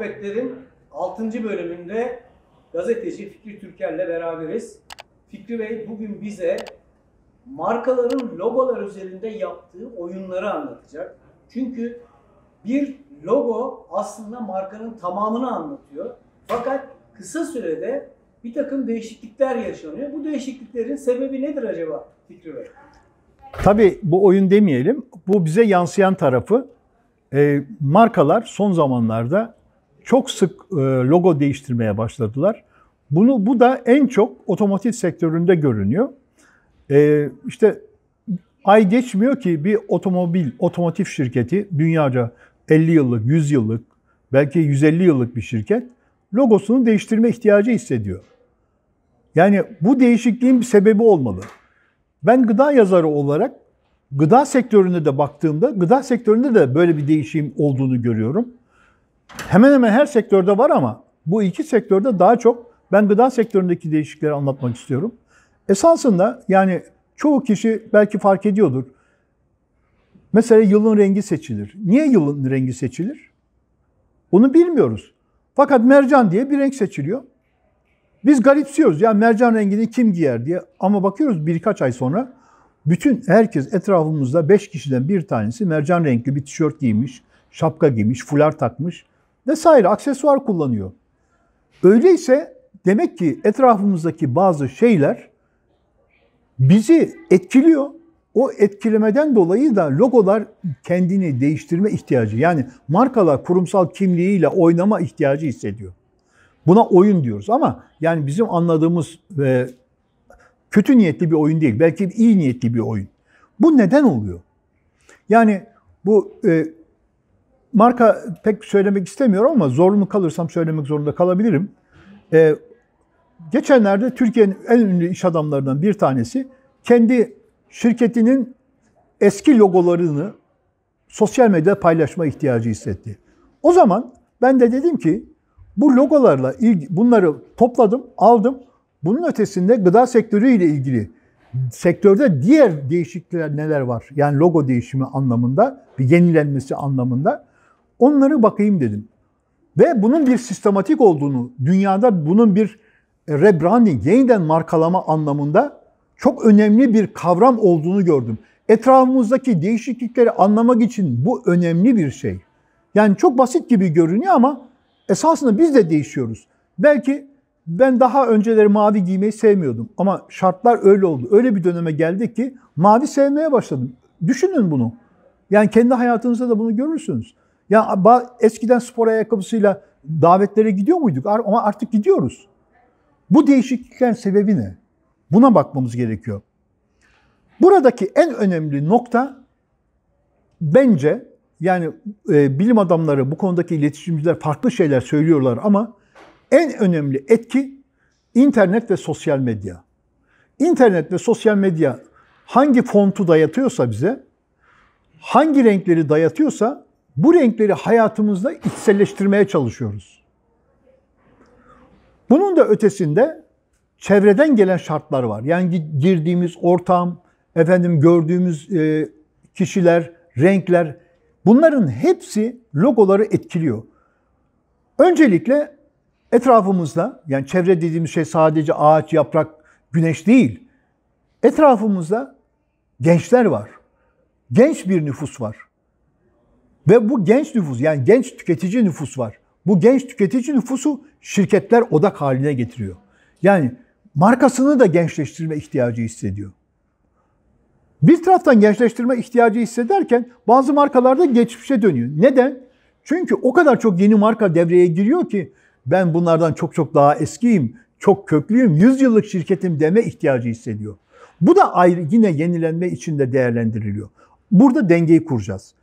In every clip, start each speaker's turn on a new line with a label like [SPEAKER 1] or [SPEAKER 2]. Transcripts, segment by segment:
[SPEAKER 1] Sohbetlerin 6. bölümünde gazeteci Fikri Türker'le beraberiz. Fikri Bey bugün bize markaların logolar üzerinde yaptığı oyunları anlatacak. Çünkü bir logo aslında markanın tamamını anlatıyor. Fakat kısa sürede bir takım değişiklikler yaşanıyor. Bu değişikliklerin sebebi nedir acaba Fikri Bey? Tabii bu oyun demeyelim. Bu bize yansıyan tarafı. E, markalar son zamanlarda çok sık e, logo değiştirmeye başladılar. Bunu bu da en çok otomotiv sektöründe görünüyor. E, işte ay geçmiyor ki bir otomobil, otomotiv şirketi dünyaca 50 yıllık, 100 yıllık, belki 150 yıllık bir şirket logosunu değiştirme ihtiyacı hissediyor. Yani bu değişikliğin bir sebebi olmalı. Ben gıda yazarı olarak gıda sektörüne de baktığımda gıda sektöründe de böyle bir değişim olduğunu görüyorum hemen hemen her sektörde var ama bu iki sektörde daha çok ben gıda sektöründeki değişiklikleri anlatmak istiyorum. Esasında yani çoğu kişi belki fark ediyordur. Mesela yılın rengi seçilir. Niye yılın rengi seçilir? Onu bilmiyoruz. Fakat mercan diye bir renk seçiliyor. Biz garipsiyoruz. ya mercan rengini kim giyer diye. Ama bakıyoruz birkaç ay sonra bütün herkes etrafımızda 5 kişiden bir tanesi mercan renkli bir tişört giymiş, şapka giymiş, fular takmış vesaire aksesuar kullanıyor. Öyleyse demek ki etrafımızdaki bazı şeyler bizi etkiliyor. O etkilemeden dolayı da logolar kendini değiştirme ihtiyacı yani markalar kurumsal kimliğiyle oynama ihtiyacı hissediyor. Buna oyun diyoruz ama yani bizim anladığımız e, kötü niyetli bir oyun değil. Belki iyi niyetli bir oyun. Bu neden oluyor? Yani bu e, marka pek söylemek istemiyorum ama zorunlu kalırsam söylemek zorunda kalabilirim. Ee, geçenlerde Türkiye'nin en ünlü iş adamlarından bir tanesi kendi şirketinin eski logolarını sosyal medyada paylaşma ihtiyacı hissetti. O zaman ben de dedim ki bu logolarla ilgi, bunları topladım, aldım. Bunun ötesinde gıda sektörü ile ilgili sektörde diğer değişiklikler neler var? Yani logo değişimi anlamında, bir yenilenmesi anlamında. Onları bakayım dedim. Ve bunun bir sistematik olduğunu, dünyada bunun bir rebranding, yeniden markalama anlamında çok önemli bir kavram olduğunu gördüm. Etrafımızdaki değişiklikleri anlamak için bu önemli bir şey. Yani çok basit gibi görünüyor ama esasında biz de değişiyoruz. Belki ben daha önceleri mavi giymeyi sevmiyordum ama şartlar öyle oldu. Öyle bir döneme geldi ki mavi sevmeye başladım. Düşünün bunu. Yani kendi hayatınızda da bunu görürsünüz. Ya eskiden spor ayakkabısıyla davetlere gidiyor muyduk? Ama artık gidiyoruz. Bu değişikliklerin sebebi ne? Buna bakmamız gerekiyor. Buradaki en önemli nokta bence yani e, bilim adamları bu konudaki iletişimciler farklı şeyler söylüyorlar ama en önemli etki internet ve sosyal medya. İnternet ve sosyal medya hangi fontu dayatıyorsa bize, hangi renkleri dayatıyorsa bu renkleri hayatımızda içselleştirmeye çalışıyoruz. Bunun da ötesinde çevreden gelen şartlar var. Yani girdiğimiz ortam, efendim gördüğümüz e, kişiler, renkler bunların hepsi logoları etkiliyor. Öncelikle etrafımızda yani çevre dediğimiz şey sadece ağaç, yaprak, güneş değil. Etrafımızda gençler var. Genç bir nüfus var. Ve bu genç nüfus yani genç tüketici nüfus var. Bu genç tüketici nüfusu şirketler odak haline getiriyor. Yani markasını da gençleştirme ihtiyacı hissediyor. Bir taraftan gençleştirme ihtiyacı hissederken bazı markalarda geçmişe dönüyor. Neden? Çünkü o kadar çok yeni marka devreye giriyor ki ben bunlardan çok çok daha eskiyim, çok köklüyüm, 100 yıllık şirketim deme ihtiyacı hissediyor. Bu da ayrı yine yenilenme içinde değerlendiriliyor. Burada dengeyi kuracağız.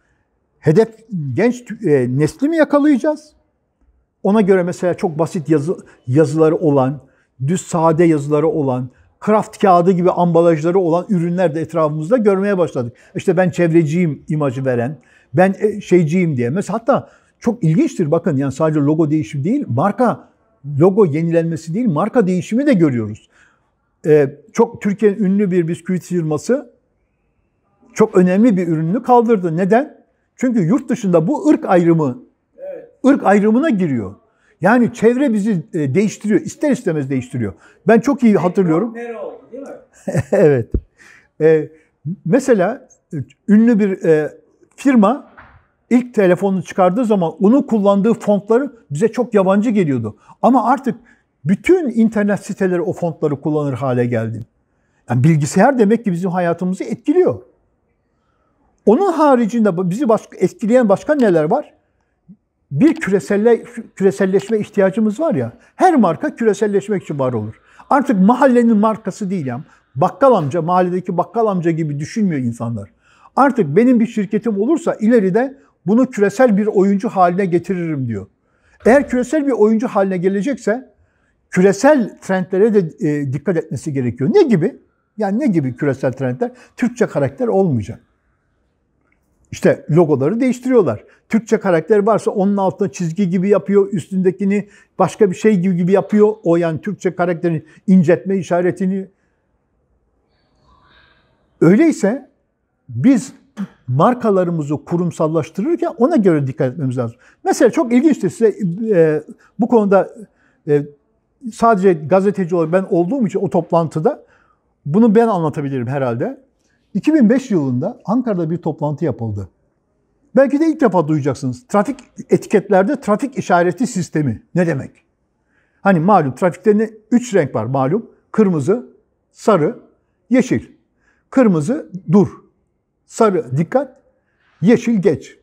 [SPEAKER 1] Hedef genç e, nesli mi yakalayacağız? Ona göre mesela çok basit yazı, yazıları olan, düz sade yazıları olan, kraft kağıdı gibi ambalajları olan ürünler de etrafımızda görmeye başladık. İşte ben çevreciyim imajı veren, ben e, şeyciyim diye. Mesela hatta çok ilginçtir bakın yani sadece logo değişimi değil, marka logo yenilenmesi değil, marka değişimi de görüyoruz. Ee, çok Türkiye'nin ünlü bir bisküvi firması çok önemli bir ürününü kaldırdı. Neden? Çünkü yurt dışında bu ırk ayrımı, ırk ayrımına giriyor. Yani çevre bizi e, değiştiriyor. ister istemez değiştiriyor. Ben çok iyi hatırlıyorum. Nere oldu değil mi? evet. Ee, mesela e, ünlü bir e, firma ilk telefonunu çıkardığı zaman onu kullandığı fontları bize çok yabancı geliyordu. Ama artık bütün internet siteleri o fontları kullanır hale geldi. Yani bilgisayar demek ki bizim hayatımızı etkiliyor. Onun haricinde bizi başka, etkileyen başka neler var? Bir küreselle, küreselleşme ihtiyacımız var ya. Her marka küreselleşmek için var olur. Artık mahallenin markası değil ya. Bakkal amca, mahalledeki bakkal amca gibi düşünmüyor insanlar. Artık benim bir şirketim olursa ileride bunu küresel bir oyuncu haline getiririm diyor. Eğer küresel bir oyuncu haline gelecekse küresel trendlere de e, dikkat etmesi gerekiyor. Ne gibi? Yani ne gibi küresel trendler? Türkçe karakter olmayacak. İşte logoları değiştiriyorlar. Türkçe karakter varsa onun altına çizgi gibi yapıyor, üstündekini başka bir şey gibi gibi yapıyor. O yani Türkçe karakterin incetme işaretini. Öyleyse biz markalarımızı kurumsallaştırırken ona göre dikkat etmemiz lazım. Mesela çok ilginçtir size e, bu konuda e, sadece gazeteci olarak ben olduğum için o toplantıda bunu ben anlatabilirim herhalde. 2005 yılında Ankara'da bir toplantı yapıldı. Belki de ilk defa duyacaksınız. Trafik etiketlerde trafik işareti sistemi ne demek? Hani malum trafikte ne? Üç renk var malum. Kırmızı, sarı, yeşil. Kırmızı dur. Sarı dikkat, yeşil geç.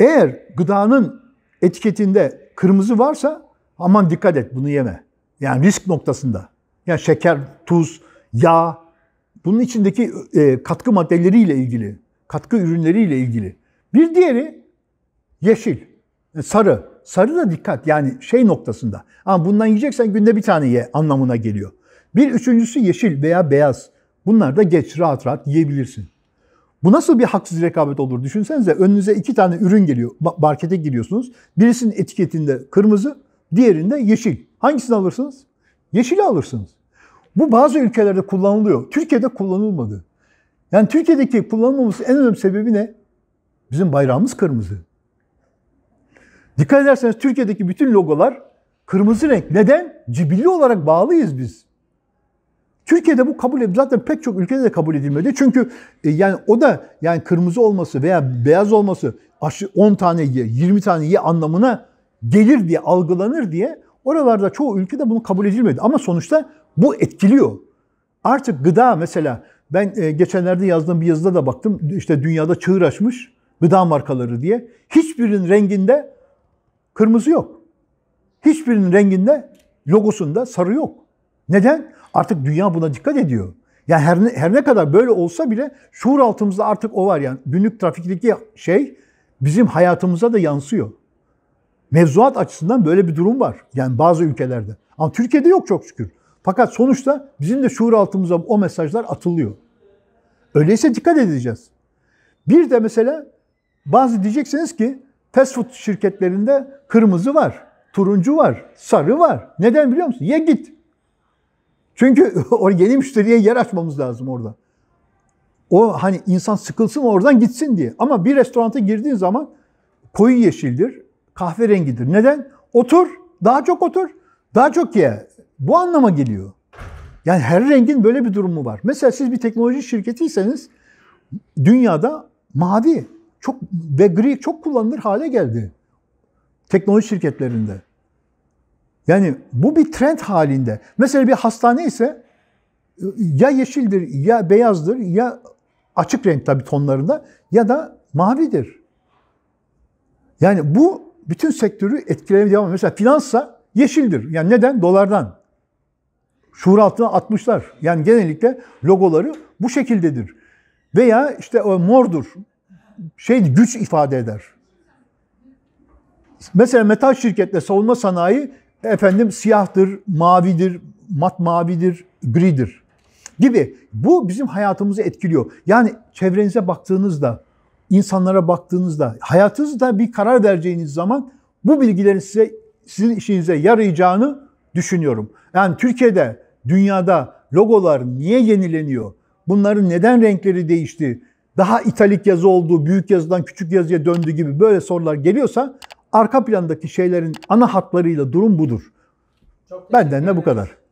[SPEAKER 1] Eğer gıdanın etiketinde kırmızı varsa aman dikkat et bunu yeme. Yani risk noktasında. Yani şeker, tuz, yağ, bunun içindeki e, katkı maddeleriyle ilgili, katkı ürünleriyle ilgili. Bir diğeri yeşil, e, sarı. Sarı da dikkat yani şey noktasında. Ama bundan yiyeceksen günde bir tane ye anlamına geliyor. Bir üçüncüsü yeşil veya beyaz. Bunlar da geç rahat rahat yiyebilirsin. Bu nasıl bir haksız rekabet olur düşünsenize. Önünüze iki tane ürün geliyor. Markete giriyorsunuz. Birisinin etiketinde kırmızı, diğerinde yeşil. Hangisini alırsınız? Yeşili alırsınız. Bu bazı ülkelerde kullanılıyor. Türkiye'de kullanılmadı. Yani Türkiye'deki kullanılmaması en önemli sebebi ne? Bizim bayrağımız kırmızı. Dikkat ederseniz Türkiye'deki bütün logolar kırmızı renk. Neden? Cibilli olarak bağlıyız biz. Türkiye'de bu kabul edildi. Zaten pek çok ülkede de kabul edilmedi. Çünkü e, yani o da yani kırmızı olması veya beyaz olması 10 tane ye, 20 tane ye anlamına gelir diye algılanır diye oralarda çoğu ülkede bunu kabul edilmedi. Ama sonuçta bu etkiliyor. Artık gıda mesela ben e, geçenlerde yazdığım bir yazıda da baktım. İşte dünyada çığır açmış gıda markaları diye. Hiçbirinin renginde kırmızı yok. Hiçbirinin renginde logosunda sarı yok. Neden? Artık dünya buna dikkat ediyor. Yani her ne, her ne kadar böyle olsa bile şuur altımızda artık o var yani. Günlük trafikteki şey bizim hayatımıza da yansıyor. Mevzuat açısından böyle bir durum var. Yani bazı ülkelerde. Ama Türkiye'de yok çok şükür. Fakat sonuçta bizim de şuur altımıza o mesajlar atılıyor. Öyleyse dikkat edeceğiz. Bir de mesela bazı diyeceksiniz ki fast food şirketlerinde kırmızı var, turuncu var, sarı var. Neden biliyor musun? Ye git. Çünkü o yeni müşteriye yer açmamız lazım orada. O hani insan sıkılsın oradan gitsin diye. Ama bir restoranta girdiğin zaman koyu yeşildir, kahverengidir. Neden? Otur, daha çok otur, daha çok ye. Bu anlama geliyor. Yani her rengin böyle bir durumu var. Mesela siz bir teknoloji şirketiyseniz dünyada mavi çok ve gri çok kullanılır hale geldi. Teknoloji şirketlerinde. Yani bu bir trend halinde. Mesela bir hastane ise ya yeşildir, ya beyazdır, ya açık renk tabii tonlarında ya da mavidir. Yani bu bütün sektörü etkilemeye Mesela finanssa yeşildir. Yani neden? Dolardan şuur altına atmışlar. Yani genellikle logoları bu şekildedir. Veya işte o mordur. Şey güç ifade eder. Mesela metal şirketle savunma sanayi efendim siyahtır, mavidir, mat mavidir, gridir gibi. Bu bizim hayatımızı etkiliyor. Yani çevrenize baktığınızda, insanlara baktığınızda, hayatınızda bir karar vereceğiniz zaman bu bilgilerin size sizin işinize yarayacağını düşünüyorum. Yani Türkiye'de, dünyada logolar niye yenileniyor? Bunların neden renkleri değişti? Daha italik yazı olduğu, büyük yazıdan küçük yazıya döndü gibi böyle sorular geliyorsa arka plandaki şeylerin ana hatlarıyla durum budur. Benden de bu kadar.